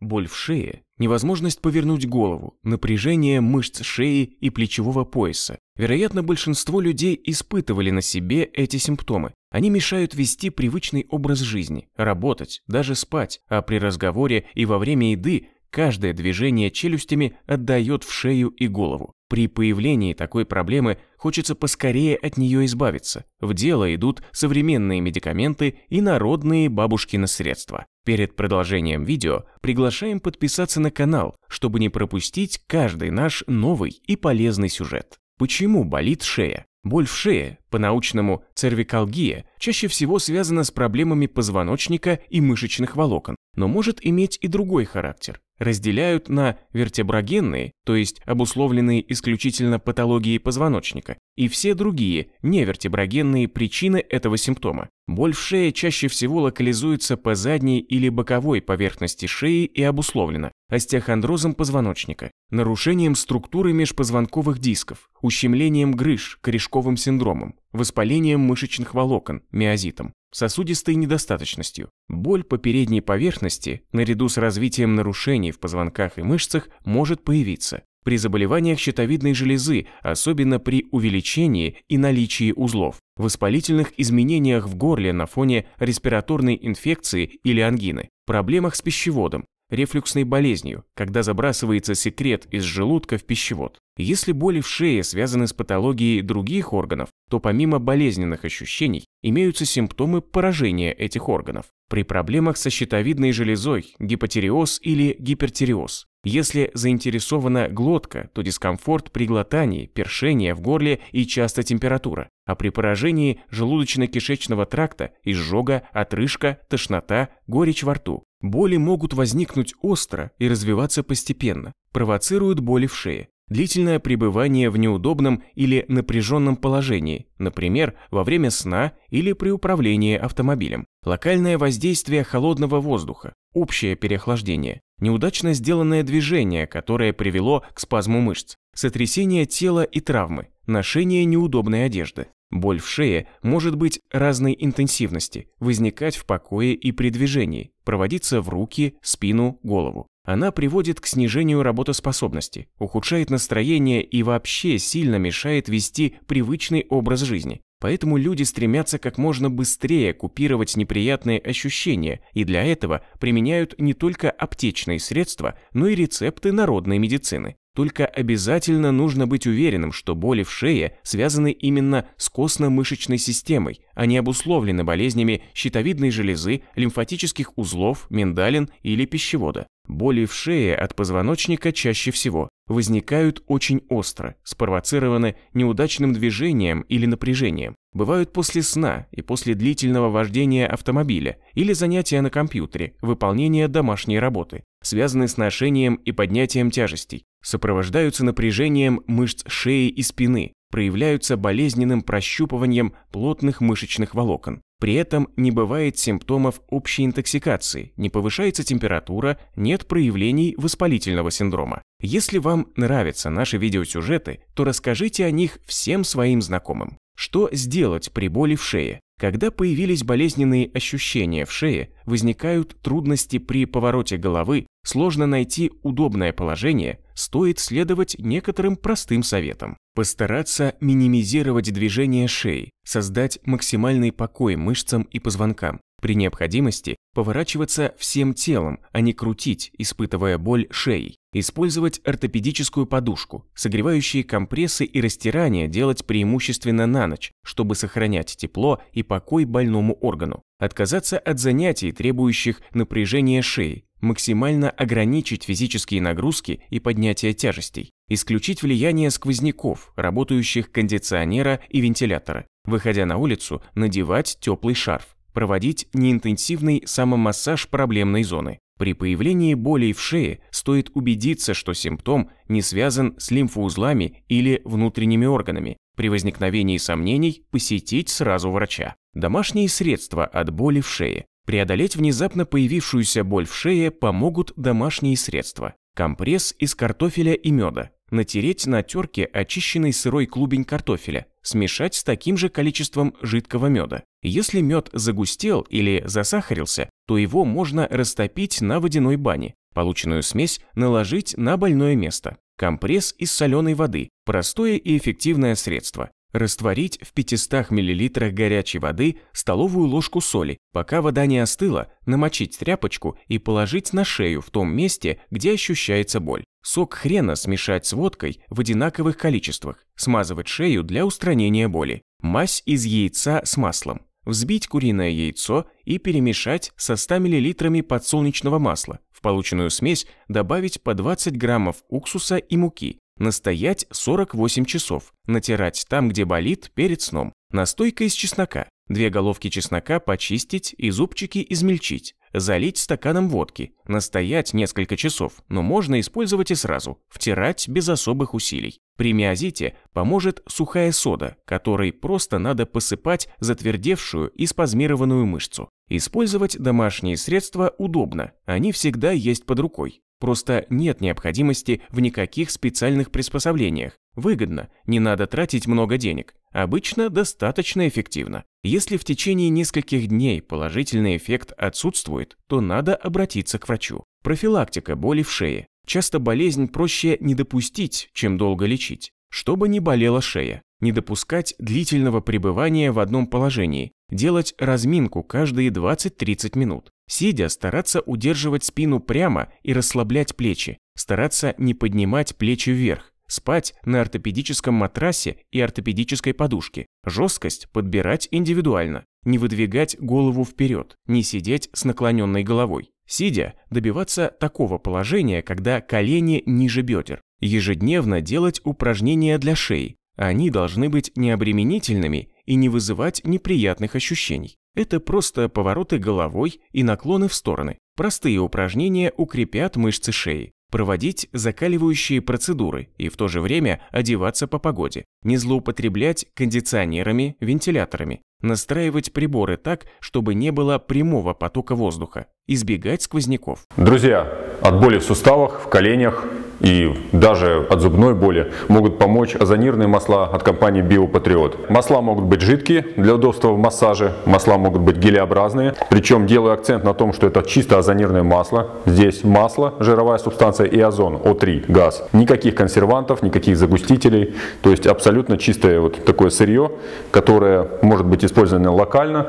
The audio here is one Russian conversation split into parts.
Боль в шее, невозможность повернуть голову, напряжение мышц шеи и плечевого пояса. Вероятно, большинство людей испытывали на себе эти симптомы. Они мешают вести привычный образ жизни, работать, даже спать, а при разговоре и во время еды каждое движение челюстями отдает в шею и голову. При появлении такой проблемы хочется поскорее от нее избавиться. В дело идут современные медикаменты и народные бабушкины средства. Перед продолжением видео приглашаем подписаться на канал, чтобы не пропустить каждый наш новый и полезный сюжет. Почему болит шея? Боль в шее, по-научному цервикалгия, чаще всего связана с проблемами позвоночника и мышечных волокон, но может иметь и другой характер разделяют на вертеброгенные, то есть обусловленные исключительно патологией позвоночника, и все другие невертеброгенные причины этого симптома. Боль в шее чаще всего локализуется по задней или боковой поверхности шеи и обусловлена остеохондрозом позвоночника, нарушением структуры межпозвонковых дисков, ущемлением грыж, корешковым синдромом, воспалением мышечных волокон, миозитом сосудистой недостаточностью. Боль по передней поверхности, наряду с развитием нарушений в позвонках и мышцах, может появиться при заболеваниях щитовидной железы, особенно при увеличении и наличии узлов, воспалительных изменениях в горле на фоне респираторной инфекции или ангины, проблемах с пищеводом, рефлюксной болезнью, когда забрасывается секрет из желудка в пищевод. Если боли в шее связаны с патологией других органов, то помимо болезненных ощущений имеются симптомы поражения этих органов. При проблемах со щитовидной железой, гипотереоз или гипертиреоз. Если заинтересована глотка, то дискомфорт при глотании, першение в горле и часто температура. А при поражении желудочно-кишечного тракта изжога, отрыжка, тошнота, горечь во рту. Боли могут возникнуть остро и развиваться постепенно, провоцируют боли в шее. Длительное пребывание в неудобном или напряженном положении, например, во время сна или при управлении автомобилем. Локальное воздействие холодного воздуха, общее переохлаждение, неудачно сделанное движение, которое привело к спазму мышц, сотрясение тела и травмы, ношение неудобной одежды. Боль в шее может быть разной интенсивности, возникать в покое и при движении, проводиться в руки, спину, голову. Она приводит к снижению работоспособности, ухудшает настроение и вообще сильно мешает вести привычный образ жизни. Поэтому люди стремятся как можно быстрее купировать неприятные ощущения и для этого применяют не только аптечные средства, но и рецепты народной медицины. Только обязательно нужно быть уверенным, что боли в шее связаны именно с костно-мышечной системой, а не обусловлены болезнями щитовидной железы, лимфатических узлов, миндалин или пищевода. Боли в шее от позвоночника чаще всего возникают очень остро, спровоцированы неудачным движением или напряжением. Бывают после сна и после длительного вождения автомобиля или занятия на компьютере, выполнения домашней работы, связаны с ношением и поднятием тяжестей, сопровождаются напряжением мышц шеи и спины, проявляются болезненным прощупыванием плотных мышечных волокон. При этом не бывает симптомов общей интоксикации, не повышается температура, нет проявлений воспалительного синдрома. Если вам нравятся наши видеосюжеты, то расскажите о них всем своим знакомым. Что сделать при боли в шее? Когда появились болезненные ощущения в шее, возникают трудности при повороте головы, сложно найти удобное положение, стоит следовать некоторым простым советам. Постараться минимизировать движение шеи, создать максимальный покой мышцам и позвонкам. При необходимости поворачиваться всем телом, а не крутить, испытывая боль шеи, Использовать ортопедическую подушку. Согревающие компрессы и растирания делать преимущественно на ночь, чтобы сохранять тепло и покой больному органу. Отказаться от занятий, требующих напряжения шеи, максимально ограничить физические нагрузки и поднятие тяжестей, исключить влияние сквозняков, работающих кондиционера и вентилятора, выходя на улицу, надевать теплый шарф, проводить неинтенсивный самомассаж проблемной зоны. При появлении болей в шее стоит убедиться, что симптом не связан с лимфоузлами или внутренними органами. При возникновении сомнений посетить сразу врача. Домашние средства от боли в шее. Преодолеть внезапно появившуюся боль в шее помогут домашние средства. Компресс из картофеля и меда. Натереть на терке очищенный сырой клубень картофеля. Смешать с таким же количеством жидкого меда. Если мед загустел или засахарился, то его можно растопить на водяной бане. Полученную смесь наложить на больное место. Компресс из соленой воды – простое и эффективное средство. Растворить в 500 мл горячей воды столовую ложку соли, пока вода не остыла, намочить тряпочку и положить на шею в том месте, где ощущается боль. Сок хрена смешать с водкой в одинаковых количествах, смазывать шею для устранения боли. Мазь из яйца с маслом. Взбить куриное яйцо и перемешать со 100 мл подсолнечного масла. В полученную смесь добавить по 20 граммов уксуса и муки. Настоять 48 часов. Натирать там, где болит, перед сном. Настойка из чеснока. Две головки чеснока почистить и зубчики измельчить. Залить стаканом водки. Настоять несколько часов, но можно использовать и сразу. Втирать без особых усилий. При миозите поможет сухая сода, которой просто надо посыпать затвердевшую и спазмированную мышцу. Использовать домашние средства удобно, они всегда есть под рукой. Просто нет необходимости в никаких специальных приспособлениях. Выгодно, не надо тратить много денег. Обычно достаточно эффективно. Если в течение нескольких дней положительный эффект отсутствует, то надо обратиться к врачу. Профилактика боли в шее. Часто болезнь проще не допустить, чем долго лечить. Чтобы не болела шея, не допускать длительного пребывания в одном положении, делать разминку каждые 20-30 минут. Сидя, стараться удерживать спину прямо и расслаблять плечи, стараться не поднимать плечи вверх, спать на ортопедическом матрасе и ортопедической подушке, жесткость подбирать индивидуально, не выдвигать голову вперед, не сидеть с наклоненной головой. Сидя, добиваться такого положения, когда колени ниже бедер. Ежедневно делать упражнения для шеи. Они должны быть необременительными и не вызывать неприятных ощущений. Это просто повороты головой и наклоны в стороны. Простые упражнения укрепят мышцы шеи. Проводить закаливающие процедуры и в то же время одеваться по погоде. Не злоупотреблять кондиционерами, вентиляторами. Настраивать приборы так, чтобы не было прямого потока воздуха. Избегать сквозняков. Друзья, от боли в суставах, в коленях, и даже от зубной боли могут помочь озонирные масла от компании Биопатриот. Масла могут быть жидкие для удобства в массаже, масла могут быть гелеобразные. Причем делаю акцент на том, что это чисто озонирное масло. Здесь масло, жировая субстанция и озон, О3, газ. Никаких консервантов, никаких загустителей. То есть абсолютно чистое вот такое сырье, которое может быть использовано локально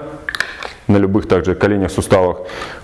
на любых также коленях, суставах,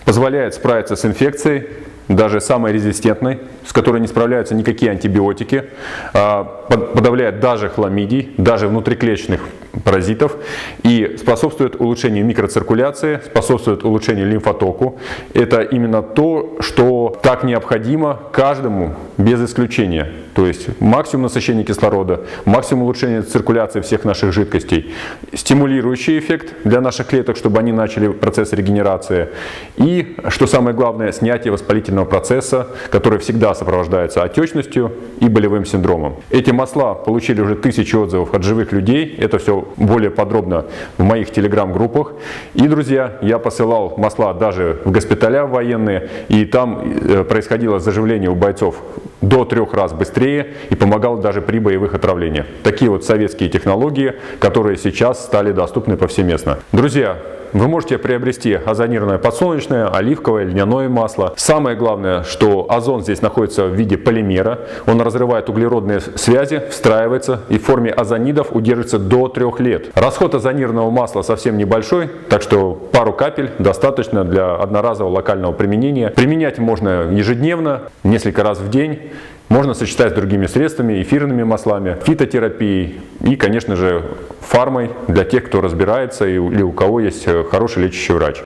позволяет справиться с инфекцией, даже самой резистентной, с которой не справляются никакие антибиотики, а, подавляет даже хламидий, даже внутриклеточных паразитов и способствует улучшению микроциркуляции, способствует улучшению лимфотоку. Это именно то, что так необходимо каждому без исключения. То есть максимум насыщения кислорода, максимум улучшения циркуляции всех наших жидкостей, стимулирующий эффект для наших клеток, чтобы они начали процесс регенерации. И, что самое главное, снятие воспалительного процесса, который всегда сопровождается отечностью и болевым синдромом. Эти масла получили уже тысячи отзывов от живых людей. Это все более подробно в моих телеграм-группах. И, друзья, я посылал масла даже в госпиталя военные, и там э, происходило заживление у бойцов до трех раз быстрее и помогал даже при боевых отравлениях. Такие вот советские технологии, которые сейчас стали доступны повсеместно. Друзья, вы можете приобрести озонированное подсолнечное, оливковое, льняное масло. Самое главное, что озон здесь находится в виде полимера. Он разрывает углеродные связи, встраивается и в форме озонидов удержится до трех лет. Расход озонированного масла совсем небольшой, так что пару капель достаточно для одноразового локального применения. Применять можно ежедневно, несколько раз в день. Можно сочетать с другими средствами, эфирными маслами, фитотерапией и, конечно же, фармой для тех, кто разбирается или у кого есть э, хороший лечащий врач.